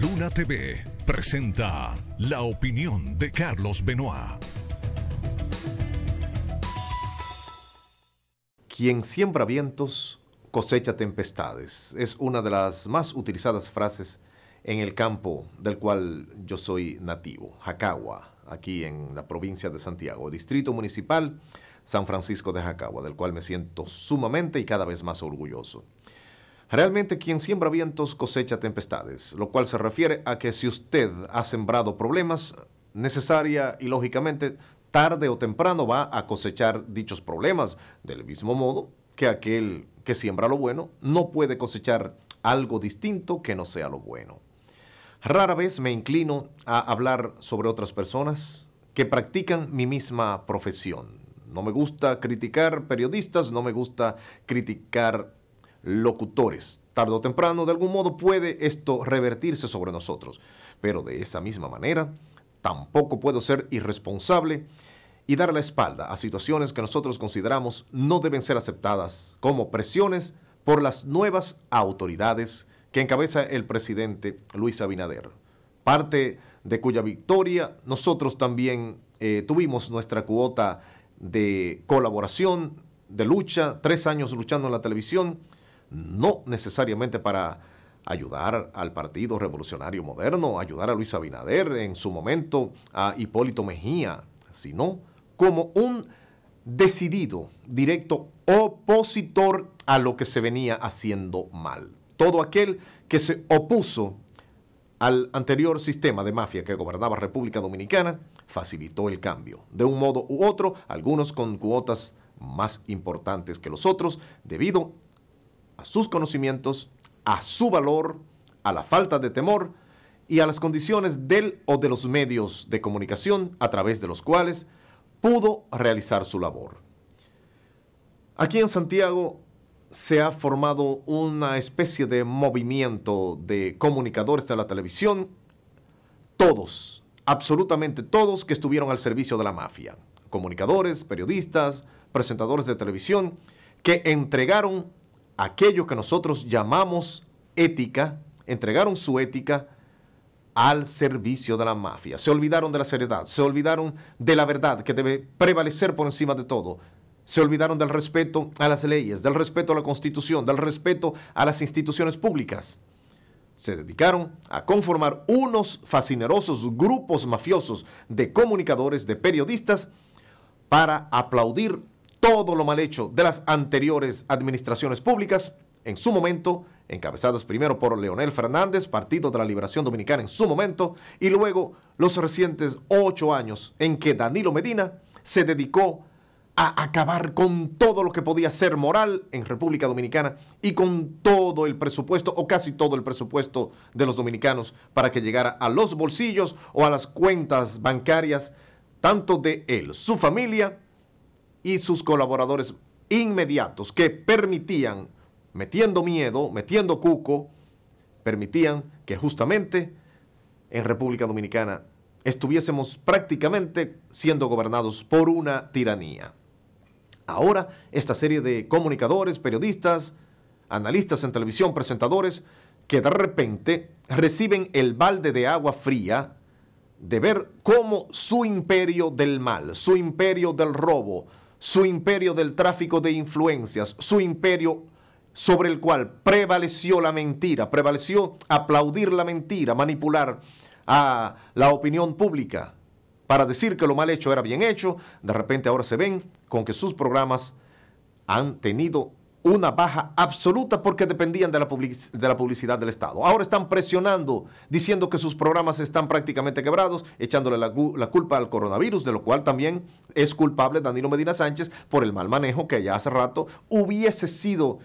Luna TV presenta la opinión de Carlos Benoit. Quien siembra vientos cosecha tempestades. Es una de las más utilizadas frases en el campo del cual yo soy nativo, Jacagua, aquí en la provincia de Santiago, distrito municipal San Francisco de Jacagua, del cual me siento sumamente y cada vez más orgulloso. Realmente quien siembra vientos cosecha tempestades, lo cual se refiere a que si usted ha sembrado problemas, necesaria y lógicamente tarde o temprano va a cosechar dichos problemas, del mismo modo que aquel que siembra lo bueno no puede cosechar algo distinto que no sea lo bueno. Rara vez me inclino a hablar sobre otras personas que practican mi misma profesión. No me gusta criticar periodistas, no me gusta criticar locutores. Tarde o temprano, de algún modo, puede esto revertirse sobre nosotros. Pero de esa misma manera, tampoco puedo ser irresponsable y dar la espalda a situaciones que nosotros consideramos no deben ser aceptadas como presiones por las nuevas autoridades que encabeza el presidente Luis Abinader, parte de cuya victoria nosotros también eh, tuvimos nuestra cuota de colaboración, de lucha, tres años luchando en la televisión no necesariamente para ayudar al Partido Revolucionario Moderno, ayudar a Luis Abinader, en su momento a Hipólito Mejía, sino como un decidido, directo opositor a lo que se venía haciendo mal. Todo aquel que se opuso al anterior sistema de mafia que gobernaba República Dominicana facilitó el cambio. De un modo u otro, algunos con cuotas más importantes que los otros, debido a sus conocimientos, a su valor, a la falta de temor y a las condiciones del o de los medios de comunicación a través de los cuales pudo realizar su labor. Aquí en Santiago se ha formado una especie de movimiento de comunicadores de la televisión, todos, absolutamente todos que estuvieron al servicio de la mafia, comunicadores, periodistas, presentadores de televisión, que entregaron Aquello que nosotros llamamos ética, entregaron su ética al servicio de la mafia. Se olvidaron de la seriedad, se olvidaron de la verdad que debe prevalecer por encima de todo. Se olvidaron del respeto a las leyes, del respeto a la constitución, del respeto a las instituciones públicas. Se dedicaron a conformar unos fascinerosos grupos mafiosos de comunicadores, de periodistas, para aplaudir todo lo mal hecho de las anteriores administraciones públicas, en su momento, encabezadas primero por Leonel Fernández, Partido de la Liberación Dominicana en su momento, y luego los recientes ocho años en que Danilo Medina se dedicó a acabar con todo lo que podía ser moral en República Dominicana y con todo el presupuesto o casi todo el presupuesto de los dominicanos para que llegara a los bolsillos o a las cuentas bancarias tanto de él, su familia, y sus colaboradores inmediatos que permitían, metiendo miedo, metiendo cuco, permitían que justamente en República Dominicana estuviésemos prácticamente siendo gobernados por una tiranía. Ahora, esta serie de comunicadores, periodistas, analistas en televisión, presentadores, que de repente reciben el balde de agua fría de ver cómo su imperio del mal, su imperio del robo, su imperio del tráfico de influencias, su imperio sobre el cual prevaleció la mentira, prevaleció aplaudir la mentira, manipular a la opinión pública para decir que lo mal hecho era bien hecho, de repente ahora se ven con que sus programas han tenido una baja absoluta porque dependían de la, publicidad del Estado. Ahora están presionando, diciendo que sus programas están prácticamente quebrados, echándole la, la, culpa al coronavirus, de lo cual también es culpable Danilo Medina Sánchez por el mal manejo que ya hace rato hubiese sido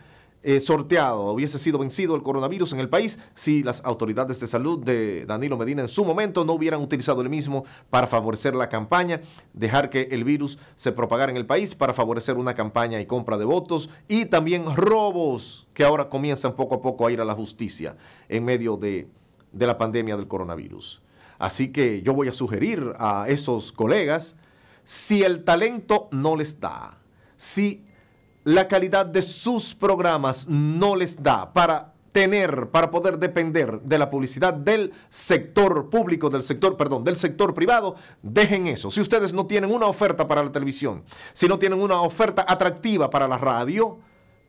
eh, sorteado, hubiese sido vencido el coronavirus en el país si las autoridades de salud de Danilo Medina en su momento no hubieran utilizado el mismo para favorecer la campaña, dejar que el virus se propagara en el país para favorecer una campaña y compra de votos y también robos que ahora comienzan poco a poco a ir a la justicia en medio de, de la pandemia del coronavirus. Así que yo voy a sugerir a esos colegas, si el talento no les da, si la calidad de sus programas no les da para tener, para poder depender de la publicidad del sector público, del sector, perdón, del sector privado, dejen eso. Si ustedes no tienen una oferta para la televisión, si no tienen una oferta atractiva para la radio,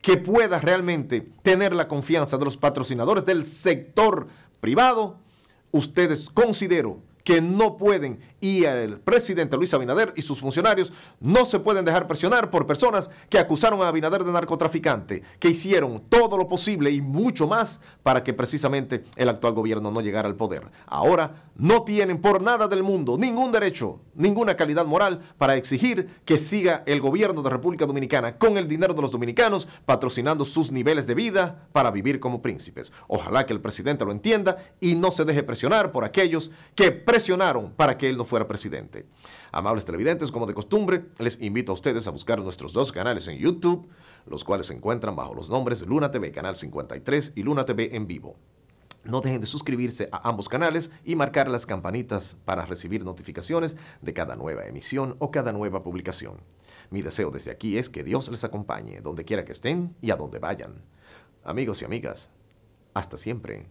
que pueda realmente tener la confianza de los patrocinadores del sector privado, ustedes considero que no pueden y el presidente Luis Abinader y sus funcionarios no se pueden dejar presionar por personas que acusaron a Abinader de narcotraficante, que hicieron todo lo posible y mucho más para que precisamente el actual gobierno no llegara al poder. Ahora no tienen por nada del mundo ningún derecho, ninguna calidad moral para exigir que siga el gobierno de República Dominicana con el dinero de los dominicanos patrocinando sus niveles de vida para vivir como príncipes. Ojalá que el presidente lo entienda y no se deje presionar por aquellos que presionaron para que él no fuera presidente. Amables televidentes, como de costumbre, les invito a ustedes a buscar nuestros dos canales en YouTube, los cuales se encuentran bajo los nombres Luna TV Canal 53 y Luna TV en vivo. No dejen de suscribirse a ambos canales y marcar las campanitas para recibir notificaciones de cada nueva emisión o cada nueva publicación. Mi deseo desde aquí es que Dios les acompañe donde quiera que estén y a donde vayan. Amigos y amigas, hasta siempre.